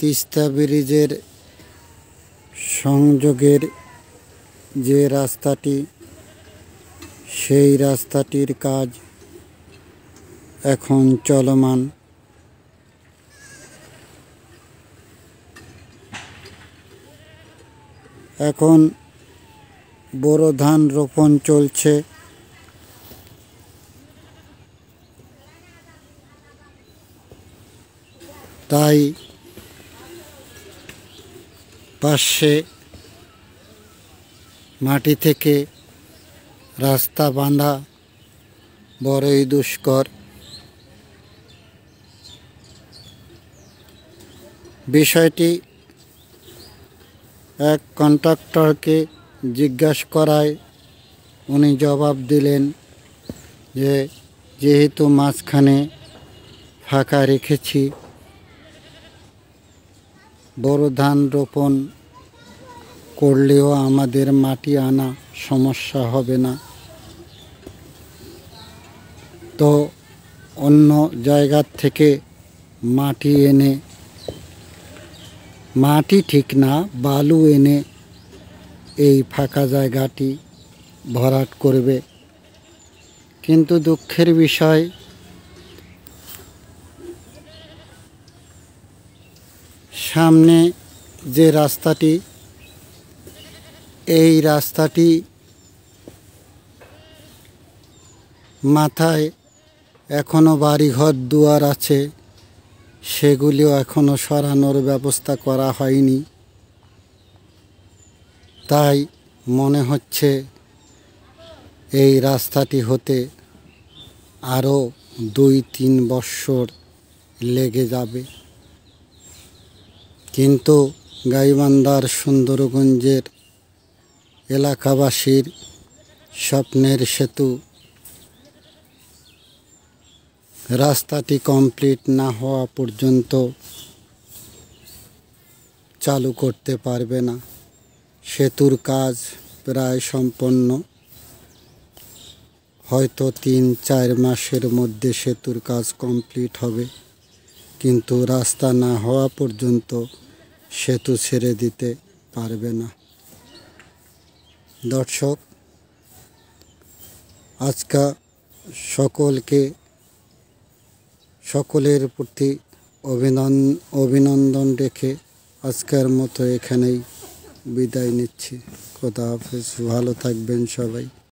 তিস্তা ব্রিজের সংযোগের যে রাস্তাটি সেই রাস্তাটির কাজ এখন চলমান এখন বোরো ধান রোপণ চলছে তাই পাশে মাটি থেকে রাস্তা বাঁধা বড়ই দুষ্কর বিষয়টি এক কন্ট্রাক্টরকে জিজ্ঞাসা করায় উনি জবাব দিলেন যে যেহেতু মাঝখানে ফাঁকা রেখেছি বড় ধান রোপণ করলেও আমাদের মাটি আনা সমস্যা হবে না তো অন্য জায়গার থেকে মাটি এনে মাটি ঠিক না বালু এনে এই ফাঁকা জায়গাটি ভরাট করবে কিন্তু দুঃখের বিষয় সামনে যে রাস্তাটি এই রাস্তাটি মাথায় এখনও বাড়িঘর দুয়ার আছে সেগুলিও এখনও সরানোর ব্যবস্থা করা হয়নি তাই মনে হচ্ছে এই রাস্তাটি হতে আরও দুই তিন বৎসর লেগে যাবে কিন্তু গাইবান্ধার সুন্দরগঞ্জের এলাকাবাসীর স্বপ্নের সেতু রাস্তাটি কমপ্লিট না হওয়া পর্যন্ত চালু করতে পারবে না সেতুর কাজ প্রায় সম্পন্ন হয়তো তিন চার মাসের মধ্যে সেতুর কাজ কমপ্লিট হবে কিন্তু রাস্তা না হওয়া পর্যন্ত সেতু ছেড়ে দিতে পারবে না দর্শক আজকা সকলকে সকলের প্রতি অভিনন অভিনন্দন রেখে আজকের মতো এখানেই বিদায় নিচ্ছি খোদা হাফেজ ভালো থাকবেন সবাই